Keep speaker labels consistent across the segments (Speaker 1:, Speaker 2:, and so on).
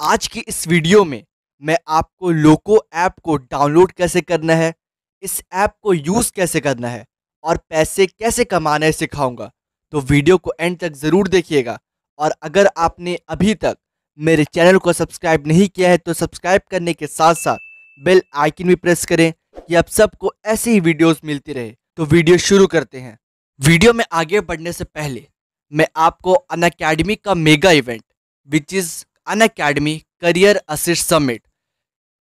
Speaker 1: आज की इस वीडियो में मैं आपको लोको ऐप को डाउनलोड कैसे करना है इस ऐप को यूज़ कैसे करना है और पैसे कैसे कमाना है सिखाऊंगा तो वीडियो को एंड तक ज़रूर देखिएगा और अगर आपने अभी तक मेरे चैनल को सब्सक्राइब नहीं किया है तो सब्सक्राइब करने के साथ साथ बेल आइकन भी प्रेस करें कि आप सबको ऐसे ही वीडियोस मिलती रहे तो वीडियो शुरू करते हैं वीडियो में आगे बढ़ने से पहले मैं आपको अन अकेडमी का mega event which is Unacademy career assist summit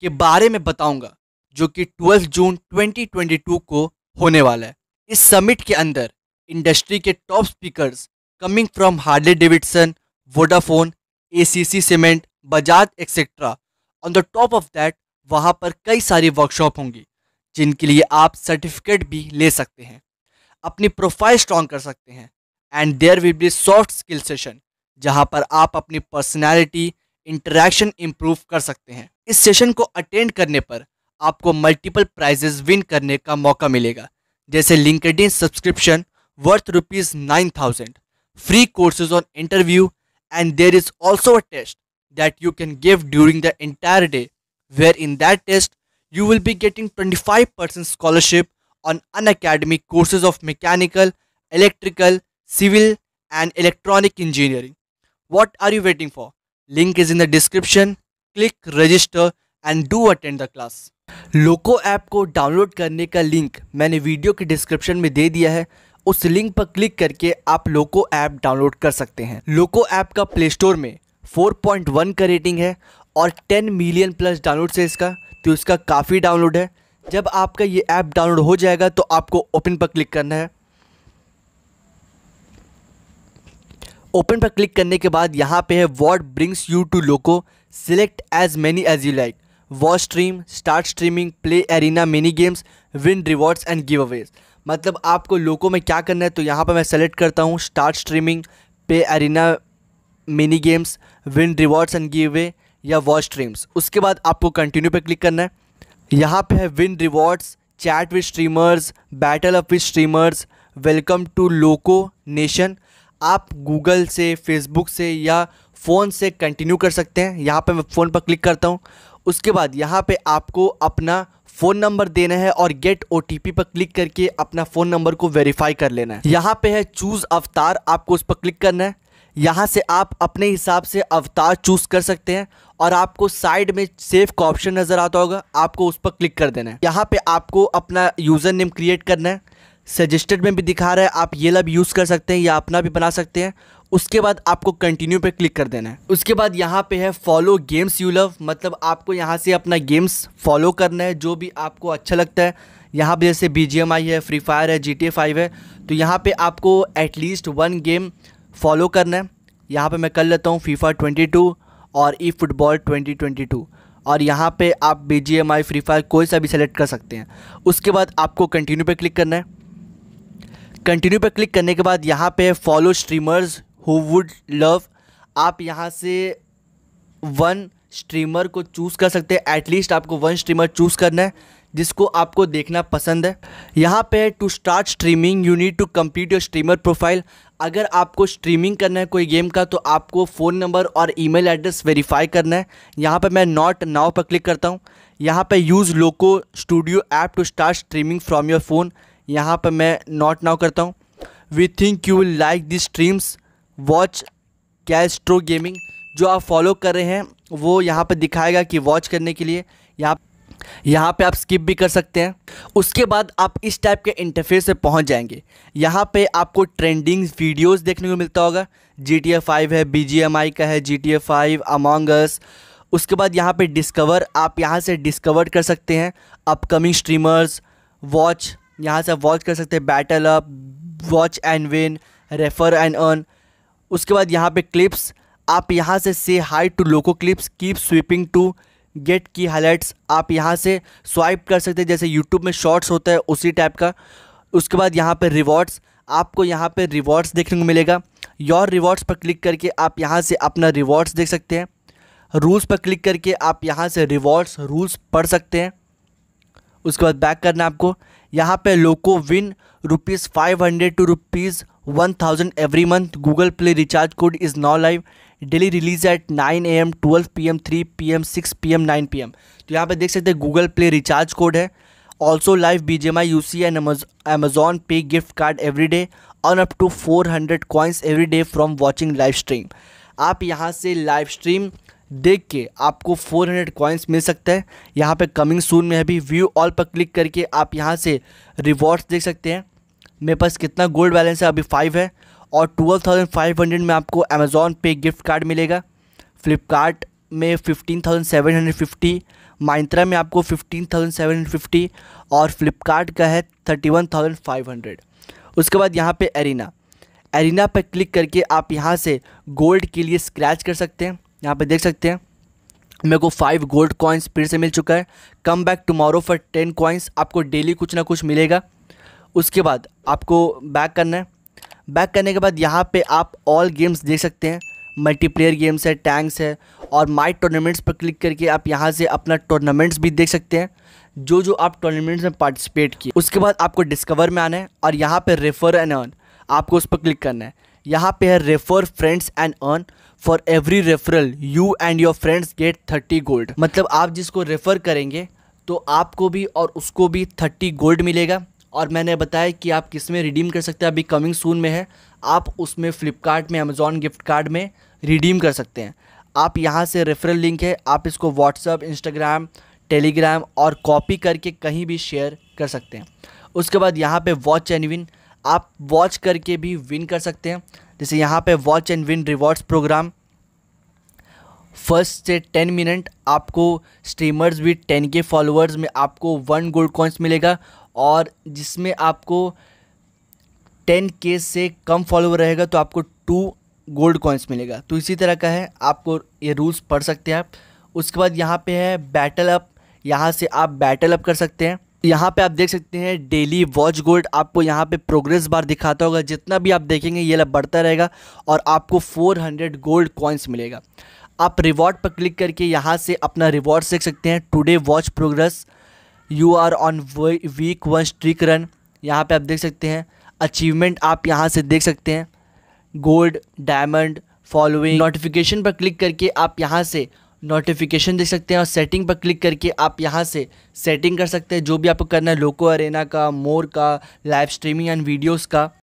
Speaker 1: के बारे में बताऊंगा जो कि 12 जून 2022 को होने वाला है इस समिट के अंदर इंडस्ट्री के top speakers coming from Harley Davidson Vodafone ACC cement Bajaj etcetera on the top of that वहां पर कई सारी वर्कशॉप होंगी जिनके लिए आप सर्टिफिकेट भी ले सकते हैं अपनी प्रोफाइल स्ट्रॉन्ग कर सकते हैं and there will be soft skill session जहां पर आप अपनी पर्सनैलिटी इंटरेक्शन इम्प्रूव कर सकते हैं इस सेशन को अटेंड करने पर आपको मल्टीपल प्राइजेज विन करने का मौका मिलेगा जैसे LinkedIn subscription worth rupees nine thousand free courses on interview and there is also a test that you can give during the entire day where in that test you will be getting twenty five percent scholarship on Unacademy courses of mechanical electrical civil and electronic engineering What are you waiting for? Link is in the description. Click register and do attend the class. Loco app को download करने का link मैंने video के description में दे दिया है उस link पर क्लिक करके आप लोको ऐप डाउनलोड कर सकते हैं लोको ऐप का प्ले स्टोर में 4.1 का रेटिंग है और 10 मिलियन प्लस डाउनलोड है इसका तो इसका काफ़ी डाउनलोड है जब आपका ये ऐप डाउनलोड हो जाएगा तो आपको ओपन पर क्लिक करना है ओपन पर क्लिक करने के बाद यहाँ पे है what brings you to Loco select as many as you like watch stream start streaming play arena mini games win rewards and giveaways मतलब आपको लोको में क्या करना है तो यहाँ पर मैं सेलेक्ट करता हूँ start streaming play arena mini games win rewards and giveaway या वॉच स्ट्रीम्स उसके बाद आपको कंटिन्यू पर क्लिक करना है यहाँ पे है win rewards chat with streamers battle up with streamers welcome to Loco nation आप गूगल से फेसबुक से या फ़ोन से कंटिन्यू कर सकते हैं यहाँ पे मैं फ़ोन पर क्लिक करता हूँ उसके बाद यहाँ पे आपको अपना फ़ोन नंबर देना है और गेट ओ पर क्लिक करके अपना फ़ोन नंबर को वेरीफाई कर लेना है यहाँ पे है चूज़ अवतार आपको उस पर क्लिक करना है यहाँ से आप अपने हिसाब से अवतार चूज़ कर सकते हैं और आपको साइड में सेफ का ऑप्शन नज़र आता होगा आपको उस पर क्लिक कर देना है यहाँ पे आपको अपना यूज़र नेम क्रिएट करना है सजेस्टेड में भी दिखा रहा है आप ये लब यूज़ कर सकते हैं या अपना भी बना सकते हैं उसके बाद आपको कंटिन्यू पे क्लिक कर देना है उसके बाद यहाँ पे है फॉलो गेम्स यू लव मतलब आपको यहाँ से अपना गेम्स फॉलो करना है जो भी आपको अच्छा लगता है यहाँ पर जैसे बी आई है फ्री फायर है जी टी फाइव है तो यहाँ पर आपको एटलीस्ट वन गेम फॉलो करना है यहाँ पर मैं कर लेता हूँ फीफा ट्वेंटी टू और eFootball twenty twenty two और यहाँ पे आप B G M I free fire कोई सा भी सेलेक्ट कर सकते हैं उसके बाद आपको कंटिन्यू पे क्लिक करना है कंटिन्यू पर क्लिक करने के बाद यहाँ पे follow streamers who would love आप यहाँ से वन स्ट्रीमर को चूज़ कर सकते हैं एटलीस्ट आपको वन स्ट्रीमर चूज़ करना है जिसको आपको देखना पसंद है यहाँ पे है to start streaming you need to complete your streamer profile अगर आपको स्ट्रीमिंग करना है कोई गेम का तो आपको फ़ोन नंबर और ईमेल एड्रेस वेरीफाई करना है यहाँ पे मैं नॉट नाव पर क्लिक करता हूँ यहाँ पे use Loco studio app to start streaming from your phone यहाँ पर मैं नॉट नाउ करता हूँ we think you will like this streams watch Castro gaming जो आप फॉलो कर रहे हैं वो यहाँ पर दिखाएगा कि वॉच करने के लिए यहाँ यहाँ पे आप स्किप भी कर सकते हैं उसके बाद आप इस टाइप के इंटरफेस पे पहुँच जाएंगे यहाँ पे आपको ट्रेंडिंग वीडियोस देखने को मिलता होगा जी टी फाइव है बी जी एम आई का है जी टी फाइव अमोंगस उसके बाद यहाँ पे डिस्कवर आप यहाँ से डिस्कवर कर सकते हैं अपकमिंग स्ट्रीमर्स वॉच यहाँ से आप वॉच कर सकते हैं battle up watch and win refer and earn उसके बाद यहाँ पे क्लिप्स आप यहाँ से से hi to Loco clips keep swiping to get key highlights आप यहाँ से स्वाइप कर सकते हैं जैसे यूट्यूब में शॉर्ट्स होता है उसी टाइप का उसके बाद यहाँ पर रिवॉर्ड्स आपको यहाँ पर रिवॉर्ड्स देखने को मिलेगा योर रिवॉर्ड्स पर क्लिक करके आप यहाँ से अपना रिवॉर्ड्स देख सकते हैं रूल्स पर क्लिक करके आप यहाँ से रिवॉर्ड्स रूल्स पढ़ सकते हैं उसके बाद बैक करना आपको यहाँ पे Loco win rupees five hundred to rupees one thousand every month Google play recharge code is now live daily release at nine A M twelve P M three P M six P M nine P M तो यहाँ पे देख सकते हैं Google play recharge code है also live B G M I U C and Amazon pay gift card every day on up to four hundred coins every day from watching live stream आप यहाँ से लाइव स्ट्रीम देख के आपको 400 hundred coins मिल सकता है यहाँ पे कमिंग सून में अभी व्यू ऑल पर क्लिक करके आप यहाँ से रिवॉर्ड्स देख सकते हैं मेरे पास कितना गोल्ड बैलेंस है अभी फाइव है और ट्वेल्व थाउजेंड फाइव हंड्रेड में आपको अमेज़ोन पे गिफ्ट कार्ड मिलेगा फ्लिपकार्ट में fifteen thousand seven hundred fifty Myntra में आपको fifteen thousand seven hundred fifty और फ्लिपकार्ट का है thirty one thousand five hundred उसके बाद यहाँ पे एरिना एरिना पर क्लिक करके आप यहाँ से गोल्ड के लिए स्क्रैच कर सकते हैं यहाँ पे देख सकते हैं मेरे को फाइव गोल्ड कॉइन्स फिर से मिल चुका है come back tomorrow for ten coins आपको डेली कुछ ना कुछ मिलेगा उसके बाद आपको बैक करना है बैक करने के बाद यहाँ पे आप ऑल गेम्स देख सकते हैं मल्टीप्लेयर गेम्स है टैंक्स है और माई टूर्नामेंट्स पर क्लिक करके आप यहाँ से अपना टूर्नामेंट्स भी देख सकते हैं जो जो आप टूर्नामेंट्स में पार्टिसिपेट किए उसके बाद आपको डिस्कवर में आना है और यहाँ पर रेफर एंड ऑन आपको उस पर क्लिक करना है यहाँ पे है refer friends and earn for every referral you and your friends get thirty gold मतलब आप जिसको रेफ़र करेंगे तो आपको भी और उसको भी थर्टी गोल्ड मिलेगा और मैंने बताया कि आप किस में रिडीम कर सकते हैं अभी कमिंग सून में है आप उसमें फ़्लिपकार्ट में अमेज़ॉन गिफ्ट कार्ड में रिडीम कर सकते हैं आप यहाँ से रेफरल लिंक है आप इसको व्हाट्सअप इंस्टाग्राम टेलीग्राम और कॉपी करके कहीं भी शेयर कर सकते हैं उसके बाद यहाँ पे वॉच एनविन आप वॉच करके भी विन कर सकते हैं जैसे यहाँ पे watch and win rewards program first से टेन मिनट आपको स्ट्रीमर्स भी टेन के फॉलोअर्स में आपको वन गोल्ड कॉइन्स मिलेगा और जिसमें आपको टेन के से कम फॉलोअर रहेगा तो आपको टू गोल्ड कॉइन्स मिलेगा तो इसी तरह का है आपको ये रूल्स पढ़ सकते हैं आप उसके बाद यहाँ पे है बैटल अप यहाँ से आप बैटल अप कर सकते हैं यहाँ पे आप देख सकते हैं डेली वॉच गोल्ड आपको यहाँ पे प्रोग्रेस बार दिखाता होगा जितना भी आप देखेंगे ये बढ़ता रहेगा और आपको 400 गोल्ड कॉइन्स मिलेगा आप रिवॉर्ड पर क्लिक करके यहाँ से अपना रिवॉर्ड देख सकते हैं today watch progress you are on week one streak run यहाँ पे आप देख सकते हैं अचीवमेंट आप यहाँ से देख सकते हैं गोल्ड डायमंड फॉलोइंग नोटिफिकेशन पर क्लिक करके आप यहाँ से नोटिफिकेशन देख सकते हैं और सेटिंग पर क्लिक करके आप यहाँ से सेटिंग कर सकते हैं जो भी आपको करना है लोको अरेना का मोर का लाइव स्ट्रीमिंग एंड वीडियोज़ का